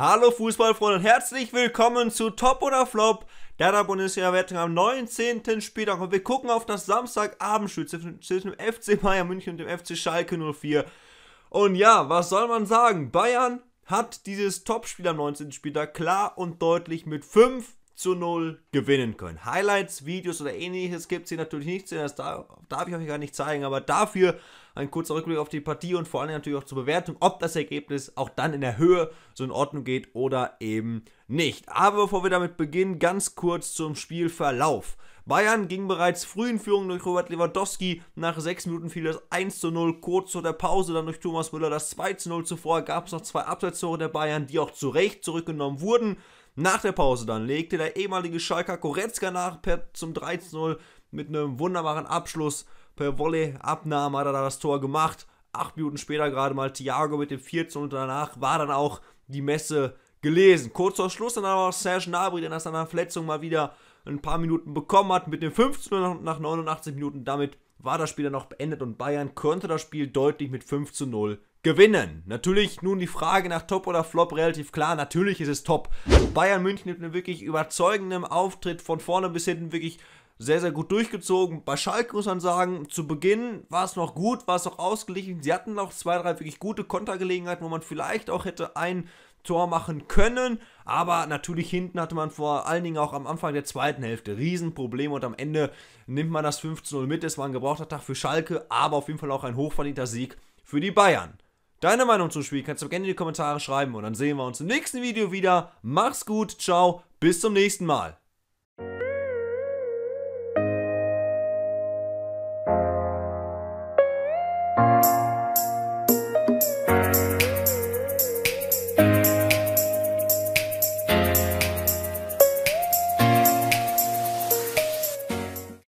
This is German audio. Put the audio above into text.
Hallo Fußballfreunde und herzlich willkommen zu Top oder Flop, der der Bundesliga-Wertung am 19. Spieltag. Und wir gucken auf das Samstagabendspiel zwischen, zwischen dem FC Bayern München und dem FC Schalke 04. Und ja, was soll man sagen? Bayern hat dieses Topspiel am 19. Spieltag klar und deutlich mit 5 zu 0 gewinnen können. Highlights, Videos oder ähnliches gibt es hier natürlich nicht, das darf, ich euch gar nicht zeigen, aber dafür ein kurzer Rückblick auf die Partie und vor allem natürlich auch zur Bewertung, ob das Ergebnis auch dann in der Höhe so in Ordnung geht oder eben nicht. Aber bevor wir damit beginnen, ganz kurz zum Spielverlauf. Bayern ging bereits früh in Führung durch Robert Lewandowski. Nach 6 Minuten fiel das 1 zu 0. Kurz vor der Pause dann durch Thomas Müller das 2 zu 0. Zuvor gab es noch zwei Absetztore der Bayern, die auch zu Recht zurückgenommen wurden. Nach der Pause dann legte der ehemalige Schalker Koretzka nach per, zum 13-0 mit einem wunderbaren Abschluss. Per Volley-Abnahme hat er da das Tor gemacht. Acht Minuten später gerade mal Thiago mit dem 14 und danach war dann auch die Messe gelesen. Kurz vor Schluss dann aber auch Serge Gnabry, der nach seiner Verletzung mal wieder ein paar Minuten bekommen hat mit dem 15 nach 89 Minuten. Damit war das Spiel dann auch beendet und Bayern konnte das Spiel deutlich mit 5 zu 0 gewinnen. Natürlich nun die Frage nach Top oder Flop relativ klar. Natürlich ist es Top. Bayern München mit einem wirklich überzeugenden Auftritt von vorne bis hinten wirklich sehr, sehr gut durchgezogen. Bei Schalke muss man sagen, zu Beginn war es noch gut, war es noch ausgeglichen. Sie hatten noch zwei, drei wirklich gute Kontergelegenheiten, wo man vielleicht auch hätte ein Tor machen können. Aber natürlich hinten hatte man vor allen Dingen auch am Anfang der zweiten Hälfte Riesenprobleme und am Ende nimmt man das 5-0 mit. Es war ein gebrauchter Tag für Schalke, aber auf jeden Fall auch ein hochverdienter Sieg für die Bayern deine Meinung zum Spiel kannst du gerne in die Kommentare schreiben und dann sehen wir uns im nächsten Video wieder. Mach's gut, ciao, bis zum nächsten Mal.